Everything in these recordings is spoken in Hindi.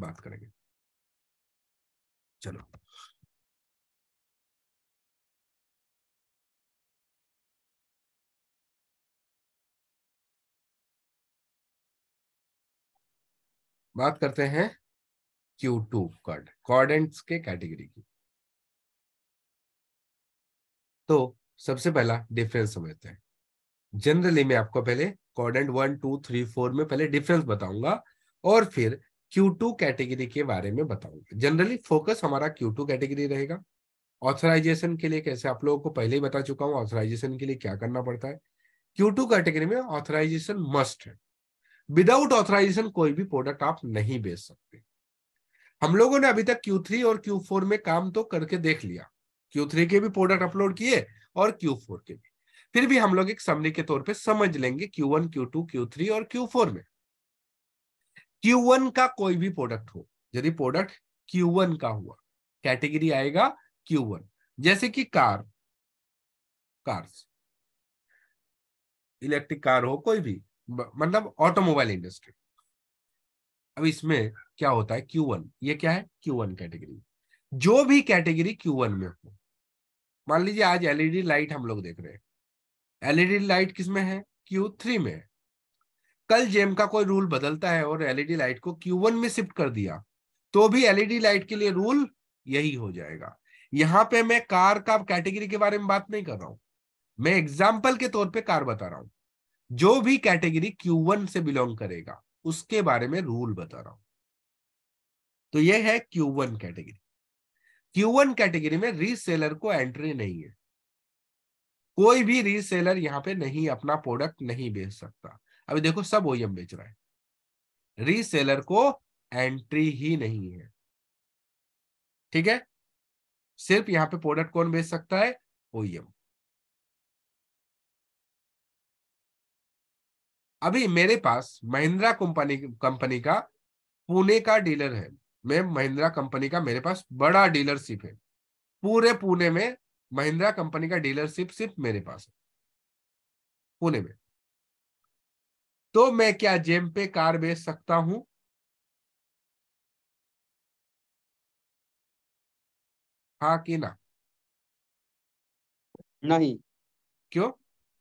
बात करेंगे चलो बात करते हैं क्यू टू कॉर्ड कॉर्डेंट्स के कैटेगरी की तो सबसे पहला डिफरेंस समझते हैं जनरली मैं आपको पहले कॉर्डेंट वन टू थ्री फोर में पहले डिफरेंस बताऊंगा और फिर Q2 कैटेगरी के बारे में बताऊंगा जनरली फोकस हमारा Q2 कैटेगरी रहेगा ऑथराइजेशन के लिए कैसे आप लोगों को पहले ही बता चुका हूं ऑथराइजेशन के लिए क्या करना पड़ता है Q2 कैटेगरी में ऑथराइजेशन मस्ट है विदाउट ऑथराइजेशन कोई भी प्रोडक्ट आप नहीं बेच सकते हम लोगों ने अभी तक Q3 और Q4 में काम तो करके देख लिया Q3 के भी प्रोडक्ट अपलोड किए और Q4 के भी फिर भी हम लोग एक समरी के तौर पे समझ लेंगे Q1, Q2, Q3 और Q4 में Q1 का कोई भी प्रोडक्ट हो यदि प्रोडक्ट Q1 का हुआ कैटेगरी आएगा Q1 जैसे कि कार कार्स इलेक्ट्रिक कार हो कोई भी मतलब ऑटोमोबाइल इंडस्ट्री अब इसमें क्या होता है Q1 ये क्या है Q1 कैटेगरी जो भी कैटेगरी Q1 में हो मान लीजिए आज एलईडी लाइट e हम लोग देख रहे हैं एलईडी लाइट e किसमें है Q3 में है कल जेम का कोई रूल बदलता है और एलईडी लाइट को क्यू वन में शिफ्ट कर दिया तो भी एलईडी लाइट के लिए रूल यही हो जाएगा यहां पे मैं कार का कैटेगरी के बारे में बात नहीं कर रहा हूं मैं एग्जाम्पल के तौर पे कार बता रहा हूं जो भी कैटेगरी क्यू वन से बिलोंग करेगा उसके बारे में रूल बता रहा हूं तो यह है Q one category Q one category में रीसेलर को एंट्री नहीं है कोई भी रीसेलर यहां पे नहीं अपना प्रोडक्ट नहीं बेच सकता अभी देखो सब ओएम e बेच रहा है रीसेलर को एंट्री ही नहीं है ठीक है सिर्फ यहां पे प्रोडक्ट कौन बेच सकता है ओएम e अभी मेरे पास महिंद्रा कंपनी कंपनी का पुणे का डीलर है मैं महिंद्रा कंपनी का मेरे पास बड़ा डीलरशिप है पूरे पुणे में महिंद्रा कंपनी का डीलरशिप सिर्फ मेरे पास है पुणे में तो मैं क्या जेम पे कार बेच सकता हूं हाँ कि ना नहीं क्यों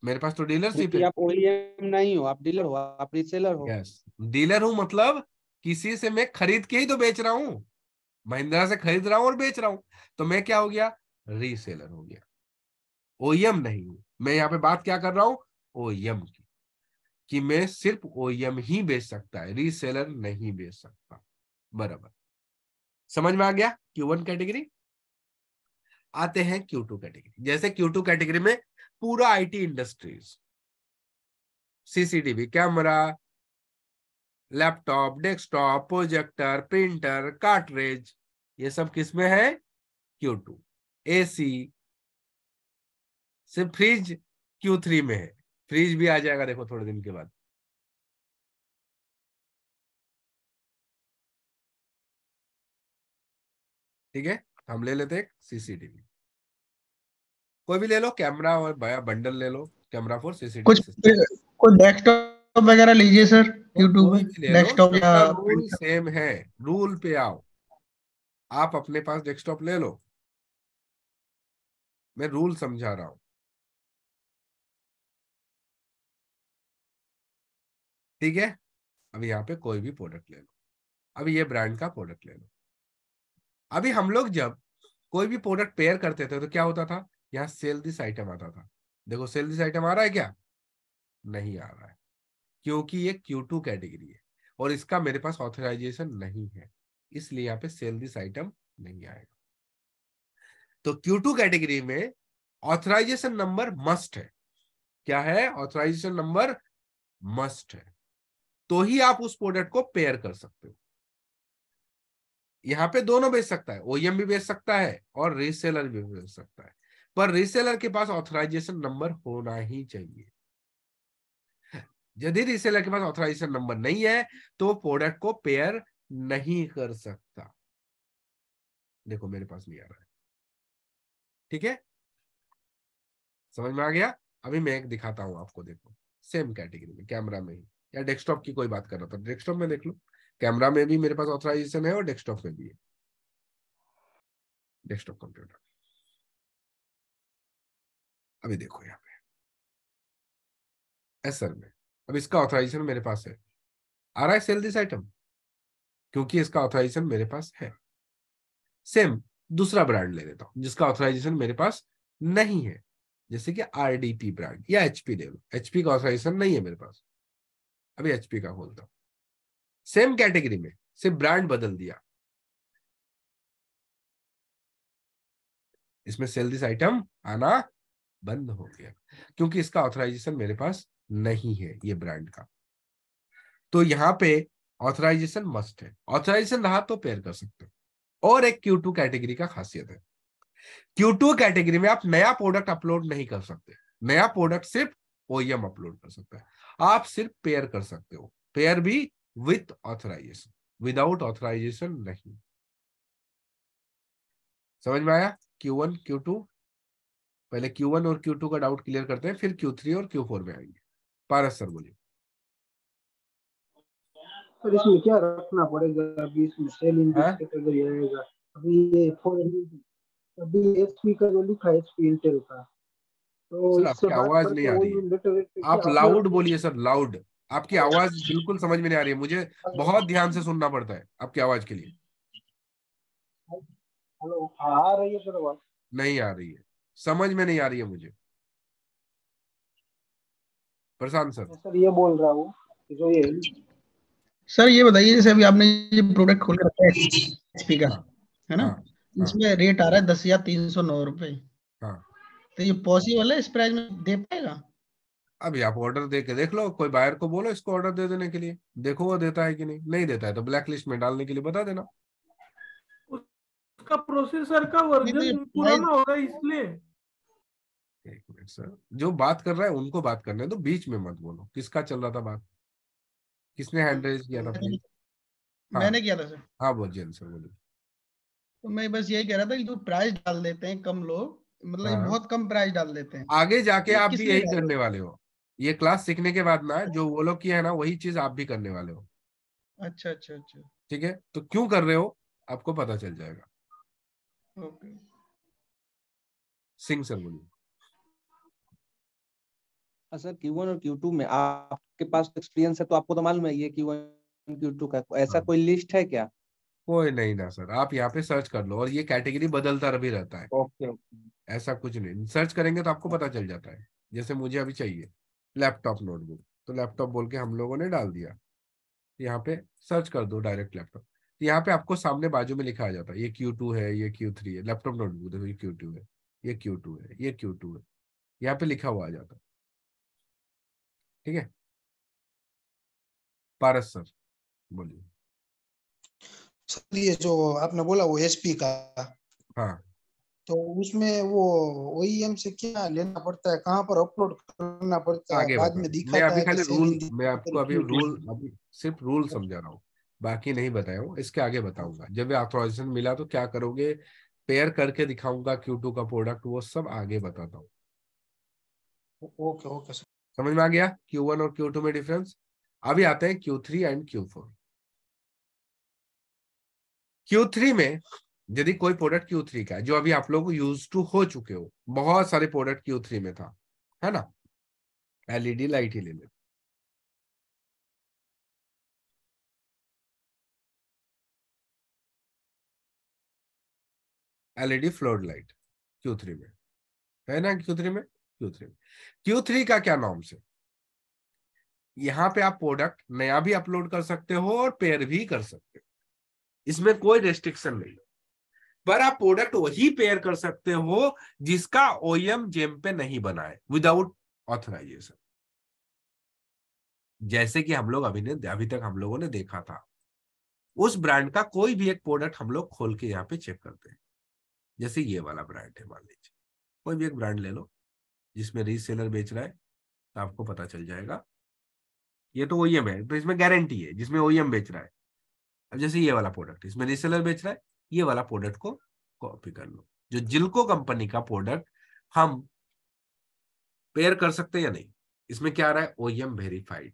मेरे पास तो डीलरशिप है आप ओएम e नहीं हो आप डीलर हो आप रीसेलर हो यस डीलर हूं मतलब किसी से मैं खरीद के ही तो बेच रहा हूं महिंद्रा से खरीद रहा हूं और बेच रहा हूं तो मैं क्या हो गया रीसेलर हो गया ओएम e नहीं हूं मैं यहाँ पे बात क्या कर रहा हूँ ओएम की e कि मैं सिर्फ ओएम e ही बेच सकता है रीसेलर नहीं बेच सकता बराबर समझ में आ गया क्यू वन कैटेगरी आते हैं क्यू टू कैटेगरी जैसे क्यू टू कैटेगरी में पूरा IT industries CCTV camera laptop desktop projector printer cartridge ये सब किसमें है क्यू टू एसी सिर्फ फ्रिज क्यू थ्री में है फ्रीज भी आ जाएगा देखो थोड़े दिन के बाद ठीक है तो हम ले लेते हैं सीसीटीवी कोई भी ले लो कैमरा और बया बंडल ले लो कैमरा फॉर सीसीटीवी कुछ कोई डेस्कटॉप वगैरह लीजिए सर यूट्यूब में डेस्कटॉप या रूल सेम है रूल पे आओ आप अपने पास डेस्कटॉप ले लो मैं रूल समझा रहा हूँ ठीक है अब यहाँ पे कोई भी प्रोडक्ट ले लो अभी ये ब्रांड का प्रोडक्ट ले लो अभी हम लोग जब कोई भी प्रोडक्ट पेयर करते थे तो क्या होता था यहाँ सेल दिस आइटम आता था देखो सेल दिस आइटम आ रहा है क्या नहीं आ रहा है क्योंकि ये Q2 कैटेगरी है और इसका मेरे पास ऑथराइजेशन नहीं है इसलिए यहाँ पे सेल दिस आइटम नहीं आएगा तो Q2 कैटेगरी में ऑथराइजेशन नंबर मस्ट है क्या है ऑथराइजेशन नंबर मस्ट है तो ही आप उस प्रोडक्ट को पेयर कर सकते हो यहाँ पे दोनों बेच सकता है ओएम e भी बेच सकता है और रीसेलर भी बेच सकता है पर रीसेलर के पास ऑथराइजेशन नंबर होना ही चाहिए यदि रीसेलर के पास ऑथराइजेशन नंबर नहीं है तो वो प्रोडक्ट को पेयर नहीं कर सकता देखो मेरे पास नहीं आ रहा है ठीक है समझ में आ गया अभी मैं एक दिखाता हूं आपको देखो सेम कैटेगरी में कैमरा में ही या डेस्कटॉप की कोई बात कर रहा था डेस्कटॉप में देख लो कैमरा में भी मेरे पास ऑथराइजेशन है और डेस्कटॉप में भी है डेस्कटॉप कंप्यूटर अभी देखो यहाँ पे एसर में अब इसका ऑथराइजेशन मेरे पास है आ रहा है सेल दिस आइटम क्योंकि इसका ऑथराइजेशन मेरे पास है सेम दूसरा ब्रांड ले लेता हूँ जिसका ऑथराइजेशन मेरे पास नहीं है जैसे कि आरडीपी ब्रांड या एचपी ले लो एचपी का ऑथराइजेशन नहीं है मेरे पास अभी एचपी का खोलता हूं सेम कैटेगरी में सिर्फ ब्रांड बदल दिया इसमें सेल दिस आइटम आना बंद हो गया क्योंकि इसका ऑथराइजेशन मेरे पास नहीं है ये ब्रांड का तो यहां पे ऑथराइजेशन मस्ट है ऑथराइजेशन रहा तो पेयर कर सकते हो और एक Q2 कैटेगरी का खासियत है Q2 कैटेगरी में आप नया प्रोडक्ट अपलोड नहीं कर सकते नया प्रोडक्ट सिर्फ ओएम अपलोड कर सकता है आप सिर्फ पेयर कर सकते हो पेयर भी विथ ऑथराइजेशन विदाउट ऑथराइजेशन नहीं समझ में आया Q1, Q2 पहले Q1 और Q2 का डाउट क्लियर करते हैं फिर Q3 और Q4 में आएंगे पारस सर बोलिए सर इसमें क्या रखना पड़ेगा अभी इसमें सेल हाँ? ये फॉर अभी एसपी का जो लिखा है एसपी इंटेल का तो आपकी आवाज नहीं तो आ रही आप लाउड बोलिए सर लाउड आपकी अच्छा। आवाज बिल्कुल समझ में नहीं आ रही है मुझे अच्छा। बहुत ध्यान से सुनना पड़ता है आपकी आवाज के लिए हेलो हाँ, आ रही है सर आवाज नहीं आ रही है समझ में नहीं आ रही है मुझे प्रशांत सर सर ये बोल रहा हूँ जो ये सर ये बताइए जैसे अभी आपने ये प्रोडक्ट खोल रखा है स्पीकर है ना हाँ, हाँ। इसमें हाँ, रेट आ रहा है दस हजार तीन सौ नौ रुपए हाँ, तो ये पॉसिबल है इस प्राइस में दे पाएगा अभी आप ऑर्डर दे के देख लो कोई बायर को बोलो इसको ऑर्डर दे देने के लिए देखो वो देता है कि नहीं नहीं देता है तो ब्लैक लिस्ट में डालने के लिए बता देना उसका प्रोसेसर का वर्जन पुराना होगा इसलिए एक मिनट सर जो बात कर रहा है उनको बात करने दो तो बीच में मत बोलो किसका चल रहा था बात किसने हैंड रेज किया था हाँ। मैंने हाँ, किया था सर हाँ बोलिए सर बोलिए तो मैं बस यही कह रहा था कि जो प्राइस डाल देते हैं कम लोग मतलब हाँ। बहुत कम प्राइस डाल देते हैं आगे जाके आप भी यही करने वाले हो ये क्लास सीखने के बाद ना अच्छा। जो वो लोग किया है ना वही चीज आप भी करने वाले हो अच्छा अच्छा अच्छा ठीक है तो क्यों कर रहे हो आपको पता चल जाएगा ओके सिंह सर बोलिए हाँ सर Q1 और Q2 में आपके पास एक्सपीरियंस है तो आपको तो मालूम है ये Q1 Q2 का ऐसा हाँ। कोई लिस्ट है क्या कोई नहीं ना सर आप यहाँ पे सर्च कर लो और ये कैटेगरी बदलता भी रहता है ओके ऐसा कुछ नहीं सर्च करेंगे तो आपको पता चल जाता है जैसे मुझे अभी चाहिए लैपटॉप नोटबुक तो लैपटॉप बोल के हम लोगों ने डाल दिया यहाँ पे सर्च कर दो डायरेक्ट लैपटॉप तो यहाँ पे आपको सामने बाजू में लिखा आ जाता है ये क्यू टू है ये क्यू थ्री है लैपटॉप नोटबुक देखो ये क्यू टू है ये क्यू टू है ये क्यू टू है यहाँ पे लिखा हुआ आ जाता है ठीक है पारस सर बोलिए ये जो आपने बोला वो एसपी का हाँ तो उसमें वो ओईएम e से क्या लेना पड़ता है कहाँ पर अपलोड करना पड़ता है बाद में दिखाता मैं अभी खाली रूल मैं आपको अभी रूल अभी सिर्फ रूल समझा रहा हूँ बाकी नहीं बताया हूँ इसके आगे बताऊंगा जब ऑथोराइजेशन मिला तो क्या करोगे पेयर करके दिखाऊंगा टू का प्रोडक्ट वो सब आगे बताता हूँ ओके ओके समझ में आ गया वन और टू में डिफरेंस अभी आते हैं three and Q four three में यदि कोई प्रोडक्ट क्यू थ्री का है जो अभी आप लोग यूज टू हो चुके हो बहुत सारे प्रोडक्ट क्यू थ्री में था है ना एलईडी लाइट e ही ले लेते LED floor light Q three में है ना क्यू थ्री में क्यू थ्री में क्यू थ्री का क्या नाम से यहां पे आप प्रोडक्ट नया भी अपलोड कर सकते हो और पेयर भी कर सकते हो इसमें कोई रेस्ट्रिक्शन नहीं पर आप प्रोडक्ट वही पेयर कर सकते हो जिसका ओएम जेम e पे नहीं बनाए विदाउट ऑथराइजेशन जैसे कि हम लोग अभी ने अभी तक हम लोगों ने देखा था उस ब्रांड का कोई भी एक प्रोडक्ट हम लोग खोल के यहाँ पे चेक करते हैं जैसे ये वाला ब्रांड है मान लीजिए कोई भी एक ब्रांड ले लो जिसमें रीसेलर बेच रहा है तो आपको पता चल जाएगा ये तो ओईएम e है तो इसमें गारंटी है जिसमें एम e बेच रहा है अब जैसे ये वाला प्रोडक्ट इसमें रिसेलर बेच रहा है ये वाला प्रोडक्ट को कॉपी कर लो जो जिल्को कंपनी का प्रोडक्ट हम पेयर कर सकते हैं या नहीं इसमें क्या आ रहा है एम वेरीफाइड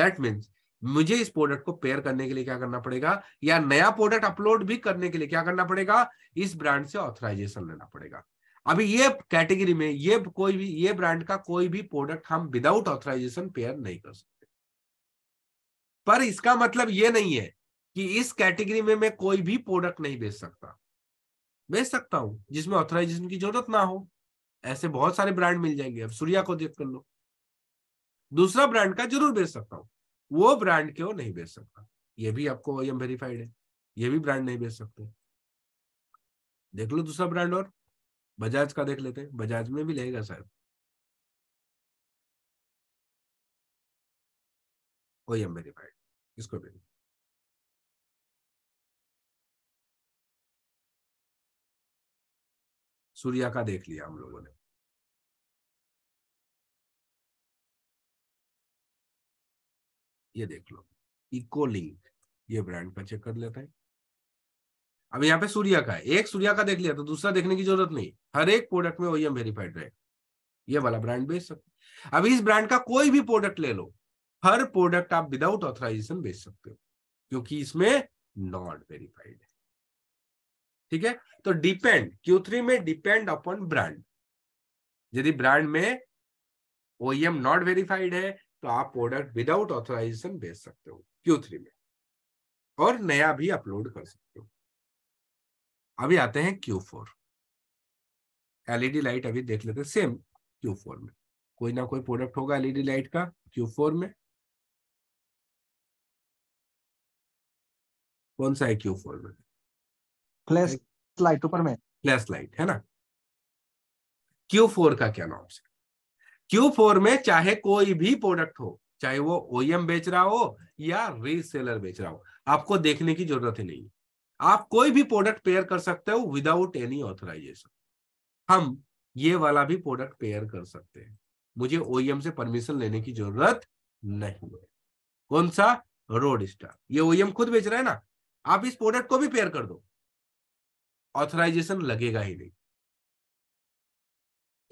दैट मीन्स मुझे इस प्रोडक्ट को पेयर करने के लिए क्या करना पड़ेगा या नया प्रोडक्ट अपलोड भी करने के लिए क्या करना पड़ेगा इस ब्रांड से ऑथराइजेशन लेना पड़ेगा अभी ये कैटेगरी में ये कोई भी ये ब्रांड का कोई भी प्रोडक्ट हम विदाउट ऑथराइजेशन पेयर नहीं कर सकते पर इसका मतलब ये नहीं है कि इस कैटेगरी में मैं कोई भी प्रोडक्ट नहीं बेच सकता बेच सकता हूं जिसमें ऑथराइजेशन की जरूरत ना हो ऐसे बहुत सारे ब्रांड मिल जाएंगे अब सूर्या को देख कर लो दूसरा ब्रांड का जरूर बेच सकता हूँ वो ब्रांड क्यों नहीं बेच सकता ये भी आपको ओएम वेरीफाइड है ये भी ब्रांड नहीं बेच सकते देख लो दूसरा ब्रांड और बजाज का देख लेते हैं बजाज में भी लेगा शायद ओएम वेरीफाइड इसको भी सूर्य का देख लिया हम लोगों ने ये देख लो इको लिंक ये ब्रांड का चेक कर लेते हैं अब यहाँ पे सूर्य का है एक सूर्या का देख लिया तो दूसरा देखने की जरूरत नहीं हर एक प्रोडक्ट में वही वेरीफाइड रहे ये वाला ब्रांड बेच सकते अब इस ब्रांड का कोई भी प्रोडक्ट ले लो हर प्रोडक्ट आप विदाउट ऑथराइजेशन बेच सकते हो क्योंकि इसमें नॉट वेरीफाइड है ठीक है तो डिपेंड Q3 में डिपेंड अपॉन ब्रांड यदि ब्रांड में ओईएम नॉट वेरीफाइड है तो आप प्रोडक्ट विदाउट ऑथोराइजेशन भेज सकते हो Q3 में और नया भी अपलोड कर सकते हो अभी आते हैं Q4 एलईडी लाइट अभी देख लेते सेम सेम Q4 में कोई ना कोई प्रोडक्ट होगा एलईडी लाइट e का Q4 में कौन सा है क्यू फोर में फ्लैश लाइट ऊपर में फ्लैश लाइट है ना क्यू फोर का क्या नाम क्यू फोर में चाहे कोई भी प्रोडक्ट हो चाहे वो ओएम e बेच रहा हो या रीसेलर बेच रहा हो आपको देखने की जरूरत ही नहीं आप कोई भी प्रोडक्ट पेयर कर सकते हो विदाउट एनी ऑथराइजेशन हम ये वाला भी प्रोडक्ट पेयर कर सकते हैं मुझे ओएम e से परमिशन लेने की जरूरत नहीं है कौन सा रोड स्टार ये ओएम e खुद बेच रहा है ना आप इस प्रोडक्ट को भी पेयर कर दो ऑथराइजेशन लगेगा ही नहीं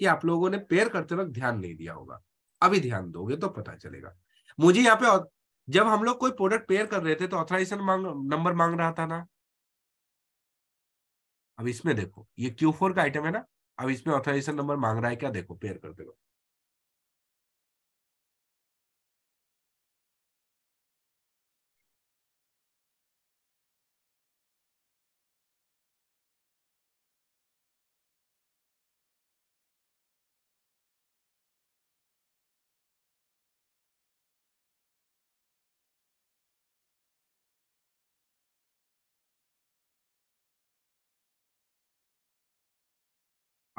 ये आप लोगों ने पेयर करते वक्त ध्यान नहीं दिया होगा अभी ध्यान दोगे तो पता चलेगा मुझे यहाँ पे जब हम लोग कोई प्रोडक्ट पेयर कर रहे थे तो ऑथराइजेशन मांग नंबर मांग रहा था ना अब इसमें देखो ये क्यू का आइटम है ना अब इसमें ऑथराइजेशन नंबर मांग रहा है क्या देखो पेयर करते वक्त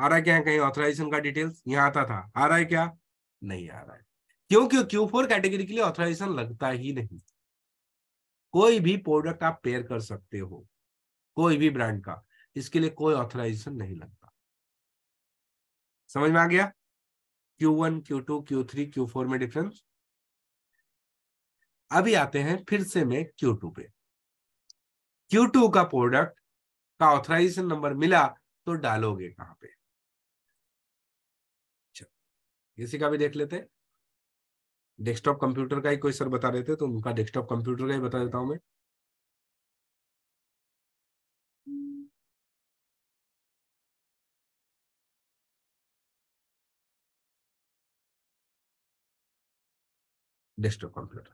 आ रहा है क्या कहीं ऑथराइजेशन का डिटेल्स यहाँ आता था आ रहा है क्या नहीं आ रहा है क्योंकि क्यू फोर कैटेगरी के लिए ऑथराइजेशन लगता ही नहीं कोई भी प्रोडक्ट आप पेयर कर सकते हो कोई भी ब्रांड का इसके लिए कोई ऑथराइजेशन नहीं लगता समझ में आ गया Q1, Q2, Q3, Q4 में डिफरेंस अभी आते हैं फिर से मैं Q2 पे Q2 का प्रोडक्ट का ऑथराइजेशन नंबर मिला तो डालोगे कहां पे इसी का भी देख लेते डेस्कटॉप कंप्यूटर का ही कोई सर बता रहे थे तो उनका डेस्कटॉप कंप्यूटर का ही बता देता हूं मैं डेस्कटॉप कंप्यूटर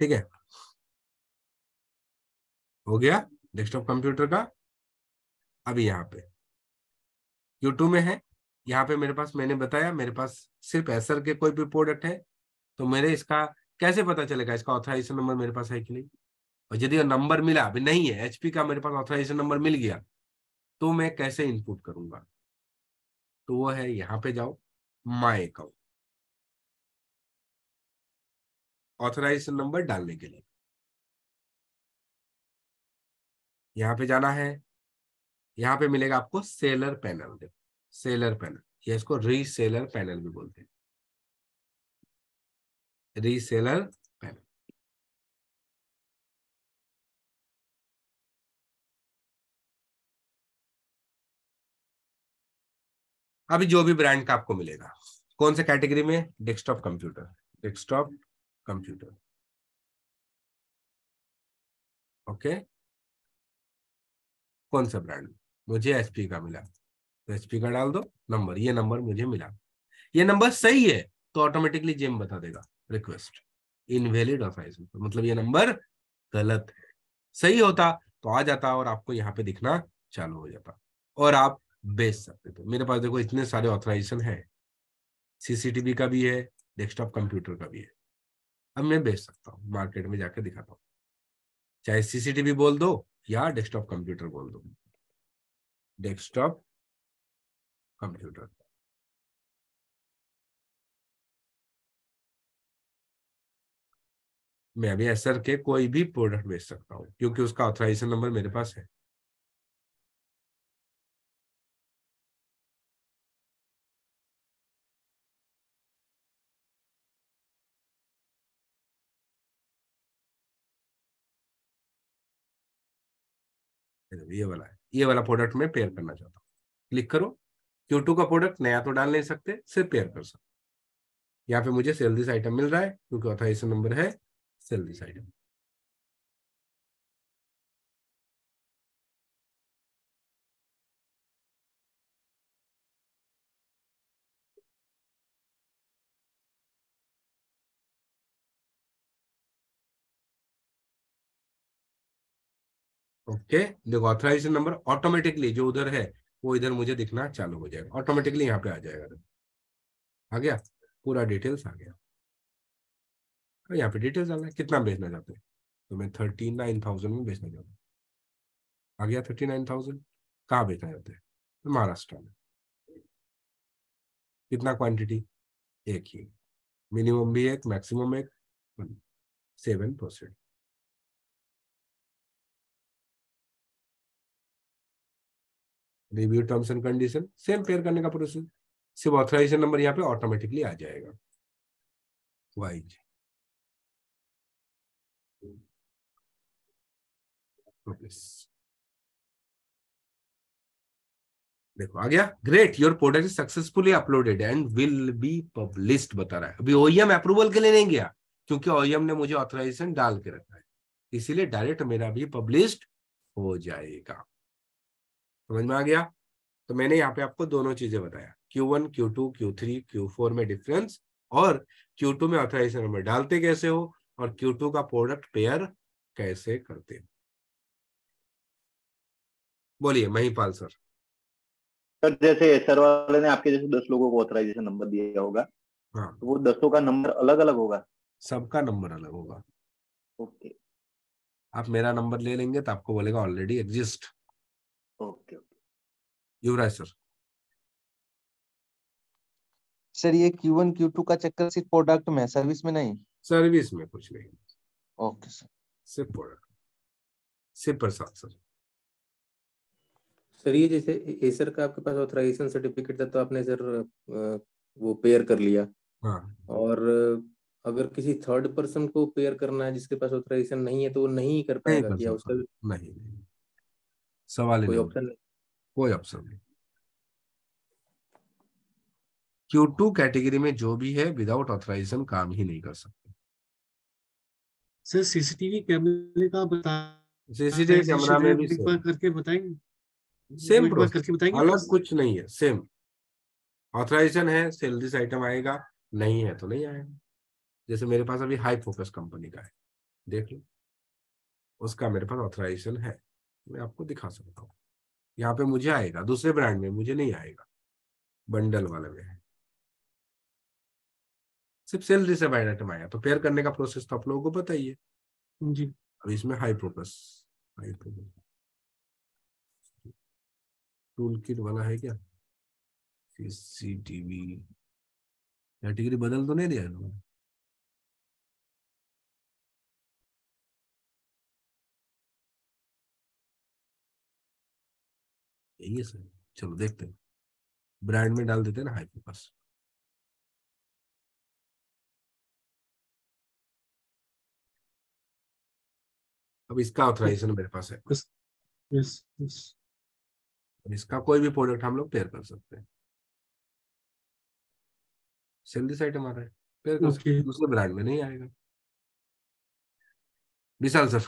ठीक है हो गया डेस्कटॉप कंप्यूटर का अभी यहाँ पे यूट्यूब में है यहाँ पे मेरे पास मैंने बताया मेरे पास सिर्फ एसर के कोई भी प्रोडक्ट है तो मेरे इसका कैसे पता चलेगा इसका ऑथराइजेशन नंबर मेरे पास है कि नहीं और यदि नंबर मिला अभी नहीं है एचपी का मेरे पास ऑथराइजेशन नंबर मिल गया तो मैं कैसे इनपुट करूंगा तो वो है यहाँ पे जाओ माई अकाउंट ऑथराइजेशन नंबर डालने के लिए यहाँ पे जाना है यहाँ पे मिलेगा आपको सेलर पैनल देखो सेलर पैनल ये इसको रीसेलर पैनल भी बोलते हैं रीसेलर पैनल अभी जो भी ब्रांड का आपको मिलेगा कौन से कैटेगरी में desktop computer desktop computer okay okay? कौन सा ब्रांड मुझे एचपी का मिला तो एचपी का डाल दो नंबर ये नंबर मुझे मिला ये नंबर सही है तो ऑटोमेटिकली जेम बता देगा रिक्वेस्ट इनवेलिड ऑफाइस मतलब ये नंबर गलत है सही होता तो आ जाता और आपको यहाँ पे दिखना चालू हो जाता और आप बेच सकते थे मेरे पास देखो इतने सारे ऑथराइजेशन है सीसीटीवी का भी है डेस्कटॉप कंप्यूटर का भी है अब मैं बेच सकता हूँ मार्केट में जाकर दिखाता हूँ चाहे सीसीटीवी बोल दो या डेस्कटॉप कंप्यूटर बोल दो डेस्कटॉप कंप्यूटर मैं अभी एसर के कोई भी प्रोडक्ट बेच सकता हूं क्योंकि उसका ऑथराइजेशन नंबर मेरे पास है ये वाला है ये वाला प्रोडक्ट में पेयर करना चाहता हूँ क्लिक करो क्यू का प्रोडक्ट नया तो डाल नहीं सकते सिर्फ पेयर कर सकते यहाँ पे मुझे सेल दिस आइटम मिल रहा है क्योंकि ऑथराइजेशन नंबर है सेल दिस आइटम ओके देखो ऑथराइजेशन नंबर ऑटोमेटिकली जो उधर है वो इधर मुझे दिखना चालू हो जाएगा ऑटोमेटिकली यहाँ पे आ जाएगा आ गया पूरा डिटेल्स आ गया तो यहाँ पे डिटेल्स आ गया कितना बेचना चाहते हैं तो मैं थर्टी नाइन थाउजेंड में बेचना चाहता हूँ आ गया थर्टी नाइन थाउजेंड कहाँ बेचना चाहते हैं तो महाराष्ट्र में कितना क्वांटिटी एक ही मिनिमम भी एक मैक्सिमम एक seven percent review terms and condition same pair करने का प्रोसेस सिर्फ ऑथराइजेशन नंबर यहाँ पे ऑटोमेटिकली आ जाएगा वाइज देखो आ गया great your product successfully uploaded and will be published बता रहा है अभी ओईएम अप्रूवल e के लिए नहीं गया क्योंकि ओईएम e ने मुझे ऑथराइजेशन डाल के रखा है इसीलिए डायरेक्ट मेरा भी पब्लिश्ड हो जाएगा समझ में आ गया तो मैंने यहाँ पे आपको दोनों चीजें बताया Q1, Q2, Q3, Q4 में डिफरेंस और Q2 में ऑथराइजेशन नंबर डालते कैसे हो और Q2 का प्रोडक्ट पेयर कैसे करते हो बोलिए महिपाल सर सर जैसे सर वाले ने आपके जैसे दस लोगों को ऑथराइजेशन नंबर दिया होगा हाँ तो वो दसों का नंबर अलग अलग होगा सबका नंबर अलग होगा ओके आप मेरा नंबर ले लेंगे तो आपको बोलेगा already exist Yuvraj sir sir ये Q1 Q2 का चक्कर सिर्फ प्रोडक्ट में सर्विस में नहीं सर्विस में कुछ नहीं ओके सर सिर्फ प्रोडक्ट सिर्फ प्रसाद सर सर ये जैसे एसर का आपके पास ऑथराइजेशन सर्टिफिकेट था तो आपने सर वो पेयर कर लिया हाँ। और अगर किसी थर्ड पर्सन को पेयर करना है जिसके पास ऑथराइजेशन नहीं है तो वो नहीं कर पाएगा क्या उसका नहीं, नहीं। सवाल ही कोई ऑप्शन नहीं कोई ऑप्शन नहीं क्यू टू कैटेगरी में जो भी है विदाउट ऑथराइजेशन काम ही नहीं कर सकते सर सीसीटीवी कैमरे का बता सीसीटीवी कैमरा में भी सेम करके बताएंगे सेम प्रोसेस करके बताएंगे अलग कुछ नहीं है सेम ऑथराइजेशन है सेलरीस आइटम आएगा नहीं है तो नहीं आएगा जैसे मेरे पास अभी हाई फोकस कंपनी का है देख लो उसका मेरे पास ऑथराइजेशन है मैं आपको दिखा सकता हूँ यहाँ पे मुझे आएगा दूसरे ब्रांड में मुझे नहीं आएगा बंडल वाले में है सिर्फ सेल डिसबाइड आइटम आया तो पेयर करने का प्रोसेस तो आप लोगों को बताइए जी अब इसमें हाई प्रोकस हाई प्रोकस टूल किट वाला है क्या सीसीटीवी कैटेगरी बदल तो नहीं दिया इन्होंने यही है सर चलो देखते हैं ब्रांड में डाल देते हैं ना हाई पास अब इसका ऑथराइजेशन मेरे पास है yes, yes, yes. और इसका कोई भी प्रोडक्ट हम लोग पेयर कर सकते हैं सेल दिस आइटम आ रहा है पेयर कर okay. सकते हैं दूसरे ब्रांड में नहीं आएगा विशाल सर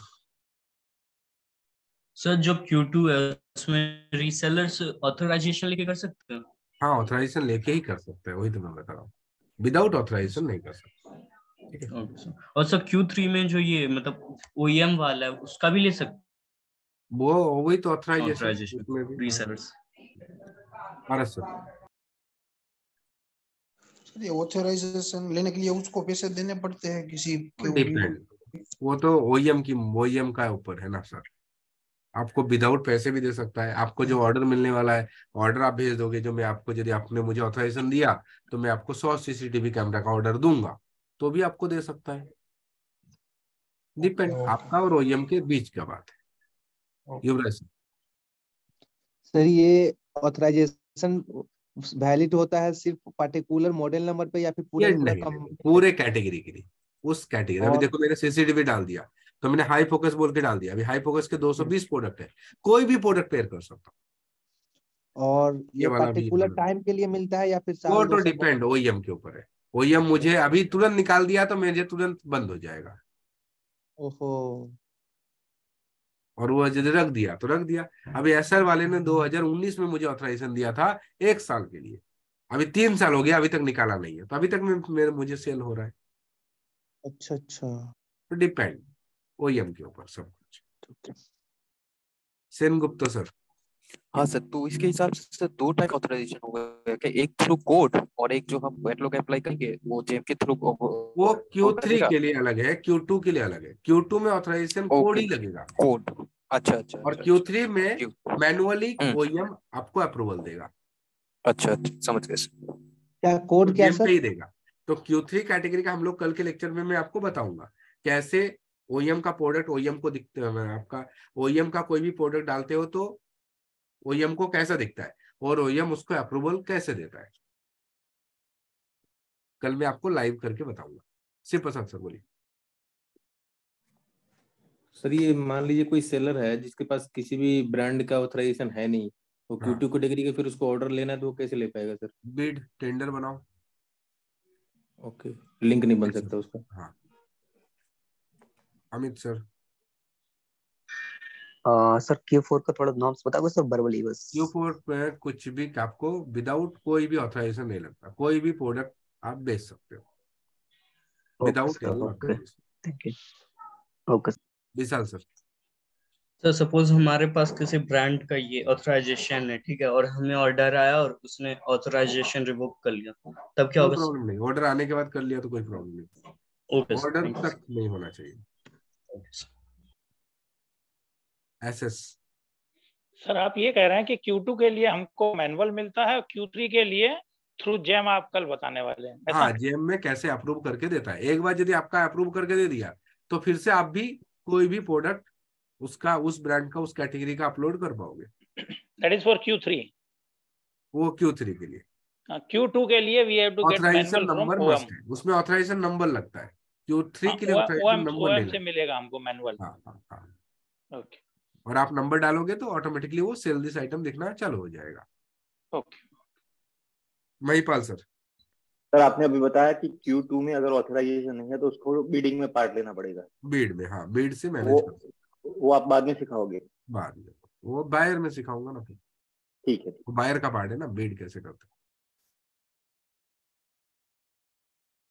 सर जो क्यू टू है उसमें रीसेलर्स ऑथराइजेशन लेके कर सकते हैं हाँ ऑथराइजेशन लेके ही कर सकते हैं वही तो मैं बता रहा हूँ विदाउट ऑथराइजेशन नहीं कर सकते और सर क्यू थ्री में जो ये मतलब OEM वाला है उसका भी ले सकते वो वही तो ऑथराइजेशन रीसेलर्स अरे सर ऑथराइजेशन लेने के लिए उसको पैसे देने पड़ते हैं किसी के वो तो ओएम e की ओएम e का ऊपर है ना सर आपको विदाउट पैसे भी दे सकता है आपको जो ऑर्डर हम्म। मिलने वाला है ऑर्डर आप भेज दोगे जो मैं आपको यदि आपने मुझे ऑथोराइजेशन दिया तो मैं आपको सौ सीसीटीवी कैमरा का ऑर्डर दूंगा तो भी आपको दे सकता है डिपेंड आपका और ओएम e के बीच का बात है युवराज सर सर ये ऑथराइजेशन वैलिड होता है सिर्फ पार्टिकुलर मॉडल नंबर पे या फिर पूरे पूरे कैटेगरी के लिए उस कैटेगरी अभी देखो मैंने सीसीटीवी डाल दिया तो मैंने हाई फोकस बोल के डाल दिया अभी हाई फोकस के 220 प्रोडक्ट है कोई भी प्रोडक्ट पेयर कर सकता हूँ और ये पर्टिकुलर टाइम हम्म। के लिए मिलता है या फिर वो तो डिपेंड ओईएम e के ऊपर है ओईएम e मुझे अभी तुरंत निकाल दिया तो मेरे तुरंत बंद हो जाएगा ओहो और वो जो रख दिया तो रख दिया अभी एसआर वाले ने 2019 हम्म। में मुझे ऑथराइजेशन दिया था एक साल के लिए अभी तीन साल हो गया अभी तक निकाला नहीं है तो अभी तक मेरे मुझे सेल हो रहा है अच्छा अच्छा तो डिपेंड ओएम के ऊपर सब कुछ गुप्त सर हाँ सर तो इसके हिसाब से दो टाइप ऑथराइजेशन हो गए एक थ्रू कोड और एक जो हम वेट लोग अप्लाई करेंगे वो जेम के थ्रू वो क्यू थ्री के लिए अलग है क्यू टू के लिए अलग है क्यू टू में ऑथराइजेशन कोड ही लगेगा कोड अच्छा अच्छा और क्यू अच्छा, थ्री अच्छा। में मैनुअली ओएम हम्म। e आपको अप्रूवल देगा अच्छा, अच्छा समझ गए क्या कोड क्या सर देगा तो क्यू थ्री कैटेगरी का हम लोग कल के लेक्चर में मैं आपको बताऊंगा कैसे ओएम का प्रोडक्ट ओएम को दिखते हुए आपका ओएम का कोई भी प्रोडक्ट डालते हो तो ओएम को कैसा दिखता है और ओएम उसको अप्रूवल कैसे देता है कल मैं आपको लाइव करके बताऊंगा सिर्फ प्रसाद सर बोलिए सर ये मान लीजिए कोई सेलर है जिसके पास किसी भी ब्रांड का ऑथराइजेशन है नहीं वो क्यू टू कैटेगरी का फिर उसको ऑर्डर लेना है तो वो कैसे ले पाएगा सर बिड टेंडर बनाओ ओके लिंक नहीं बन सकता उसका हाँ Amit sir sir Q four का थोड़ा नॉर्म्स दो सर बर्बली बस क्यू फोर में कुछ भी आपको विदाउट कोई भी ऑथराइजेशन नहीं लगता कोई भी प्रोडक्ट आप बेच सकते हो without Vishal sir sir suppose हमारे पास किसी ब्रांड का ये ऑथराइजेशन है ठीक है और हमें ऑर्डर आया और उसने ऑथराइजेशन रिवोक कर लिया तब क्या होगा प्रॉब्लम नहीं ऑर्डर आने के बाद कर लिया तो कोई प्रॉब्लम नहीं ऑर्डर तक नहीं होना चाहिए एस सर आप ये कह रहे हैं कि Q2 के लिए हमको मैनुअल मिलता है Q3 के लिए थ्रू जेम आप कल बताने वाले हैं हाँ जेम में कैसे अप्रूव करके देता है एक बार यदि आपका अप्रूव करके दे दिया तो फिर से आप भी कोई भी प्रोडक्ट उसका उस ब्रांड का उस कैटेगरी का अपलोड कर पाओगे दैट इज फॉर Q3 वो Q3 के लिए हाँ, Q2 के लिए we have to get manual number उसमें ऑथराइजेशन नंबर लगता है जो थ्री किलोमीटर नंबर से मिलेगा हमको मैनुअल ओके हाँ, हाँ, हाँ। और आप नंबर डालोगे तो ऑटोमेटिकली वो सेल दिस आइटम दिखना चालू हो जाएगा ओके महिपाल सर सर आपने अभी बताया कि Q2 में अगर ऑथराइजेशन नहीं है तो उसको बीडिंग में पार्ट लेना पड़ेगा बीड में हाँ बीड से मैनेज वो, वो आप बाद में सिखाओगे बाद में वो बायर में सिखाऊंगा ना फिर ठीक है बायर का पार्ट है ना बीड कैसे करते हैं